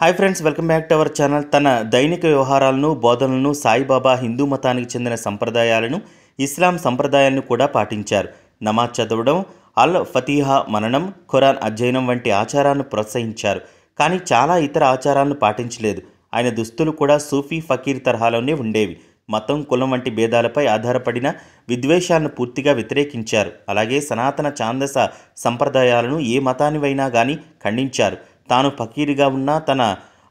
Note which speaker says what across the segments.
Speaker 1: hi friends welcome back to our channel తన దైనిక వ్యవహారాలను బోధనలను సాయిబాబా హిందూ మతానికి చెందిన సంప్రదాయాలను ఇస్లాం సంప్రదాయాలను కూడా పాటించారు నమాజ్ చదవడం అల్ ఫతీహా మననం ఖురాన్ అధ్యయనం వంటి ఆచారాలను ప్రోత్సహించారు కానీ చాలా ఇతర ఆచారాలను పాటించలేదు ఆయన దుస్తులు కూడా సూఫీ ఫకీర్ తరహాలోనే ఉండేవి మతం కులం వంటి భేదాలపై ఆధారపడిన విద్వేషాలను పూర్తిగా వ్యతిరేకించారు అలాగే సనాతన చాందస సంప్రదాయాలను ఏ మతానివైనా కానీ ఖండించారు తాను ఫకీరిగా ఉన్నా తన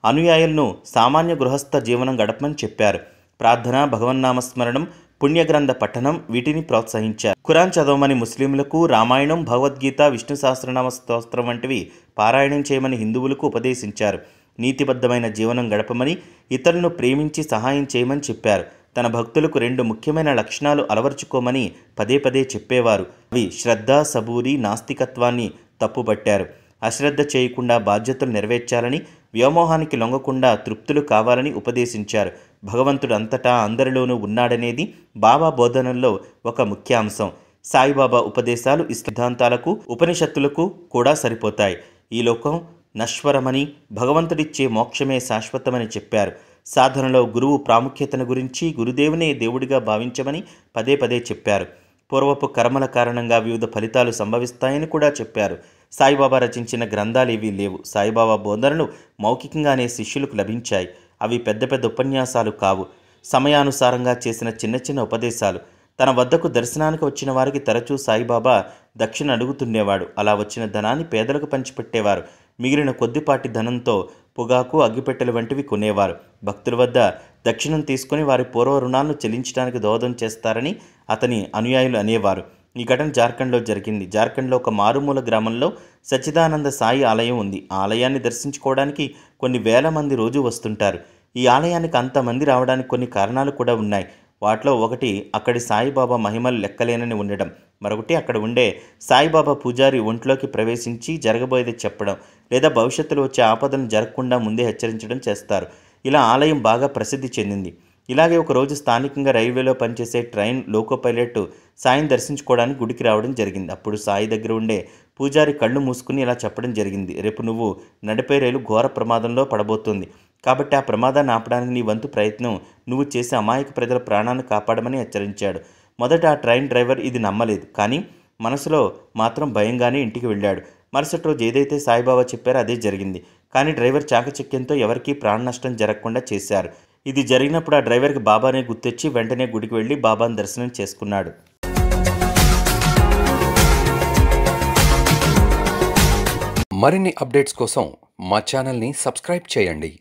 Speaker 1: అనుయాయులను సామాన్య గృహస్థ జీవనం గడపమని చెప్పారు ప్రార్థన భగవన్నామస్మరణం పుణ్యగ్రంథ పఠనం వీటిని ప్రోత్సహించారు ఖురాన్ చదవమని ముస్లింలకు రామాయణం భగవద్గీత విష్ణు సహస్రనామ స్తోత్రం వంటివి పారాయణం చేయమని హిందువులకు ఉపదేశించారు నీతిబద్ధమైన జీవనం గడపమని ఇతరులను ప్రేమించి సహాయం చేయమని చెప్పారు తన భక్తులకు రెండు ముఖ్యమైన లక్షణాలు అలవర్చుకోమని పదే పదే చెప్పేవారు అవి శ్రద్ధ సబూరి నాస్తికత్వాన్ని తప్పుబట్టారు అశ్రద్ధ చేయకుండా బాధ్యతలు నెరవేర్చాలని వ్యోమోహానికి లొంగకుండా తృప్తులు కావాలని ఉపదేశించారు భగవంతుడు అంతటా అందరిలోనూ ఉన్నాడనేది బాబా బోధనల్లో ఒక ముఖ్యాంశం సాయిబాబా ఉపదేశాలు ఈ సిద్ధాంతాలకు ఉపనిషత్తులకు కూడా సరిపోతాయి ఈ లోకం నశ్వరమని భగవంతుడిచ్చే మోక్షమే శాశ్వతమని చెప్పారు సాధనలో గురువు ప్రాముఖ్యతను గురించి గురుదేవునే దేవుడిగా భావించమని పదే పదే చెప్పారు పూర్వపు కర్మల కారణంగా వివిధ ఫలితాలు సంభవిస్తాయని కూడా చెప్పారు సాయిబాబా రచించిన గ్రంథాలు ఏవీ లేవు సాయిబాబా బోధనలు మౌఖికంగానే శిష్యులకు లభించాయి అవి పెద్ద పెద్ద ఉపన్యాసాలు కావు సమయానుసారంగా చేసిన చిన్న చిన్న ఉపదేశాలు తన వద్దకు దర్శనానికి వచ్చిన వారికి తరచూ సాయిబాబా దక్షిణ అడుగుతుండేవాడు అలా వచ్చిన ధనాన్ని పేదలకు పంచిపెట్టేవారు మిగిలిన కొద్దిపాటి ధనంతో పొగాకు అగ్గిపెట్టెలు వంటివి కొనేవారు భక్తుల వద్ద దక్షిణం తీసుకుని వారి పూర్వ రుణాలను చెల్లించడానికి దోహదం చేస్తారని అతని అనుయాయులు అనేవారు ఈ ఘటన జార్ఖండ్లో జరిగింది జార్ఖండ్లో ఒక మారుమూల గ్రామంలో సచ్చిదానంద సాయి ఆలయం ఉంది ఆలయాన్ని దర్శించుకోవడానికి కొన్ని వేల మంది రోజు వస్తుంటారు ఈ ఆలయానికి అంతమంది రావడానికి కొన్ని కారణాలు కూడా ఉన్నాయి వాటిలో ఒకటి అక్కడి సాయిబాబా మహిమలు లెక్కలేనని ఉండడం మరొకటి అక్కడ ఉండే సాయిబాబా పూజారి ఒంట్లోకి ప్రవేశించి జరగబోయేది చెప్పడం లేదా భవిష్యత్తులో వచ్చే ఆపదను జరగకుండా ముందే హెచ్చరించడం చేస్తారు ఇలా ఆలయం బాగా ప్రసిద్ధి చెందింది ఇలాగే ఒకరోజు స్థానికంగా రైల్వేలో పనిచేసే ట్రైన్ లోకో పైలట్ సాయిని దర్శించుకోవడానికి గుడికి రావడం జరిగింది అప్పుడు సాయి దగ్గర ఉండే పూజారి కళ్ళు మూసుకుని ఇలా చెప్పడం జరిగింది రేపు నువ్వు నడిపే రైలు ఘోర ప్రమాదంలో పడబోతుంది కాబట్టి ఆ ప్రమాదాన్ని ఆపడానికి నీ వంతు ప్రయత్నం నువ్వు చేసే అమాయక ప్రజల ప్రాణాన్ని కాపాడమని హెచ్చరించాడు మొదట ఆ ట్రైన్ డ్రైవర్ ఇది నమ్మలేదు కానీ మనసులో మాత్రం భయంగానే ఇంటికి వెళ్ళాడు మరుసటి రోజు ఏదైతే సాయిబాబా చెప్పారో అదే జరిగింది కానీ డ్రైవర్ చాకచక్యంతో ఎవరికీ ప్రాణ నష్టం జరగకుండా చేశారు ఇది జరిగినప్పుడు ఆ డ్రైవర్కి బాబానే గుర్తొచ్చి వెంటనే గుడికి వెళ్ళి బాబాను దర్శనం చేసుకున్నాడు మరిన్ని అప్డేట్స్ కోసం మా ఛానల్ని సబ్స్క్రైబ్ చేయండి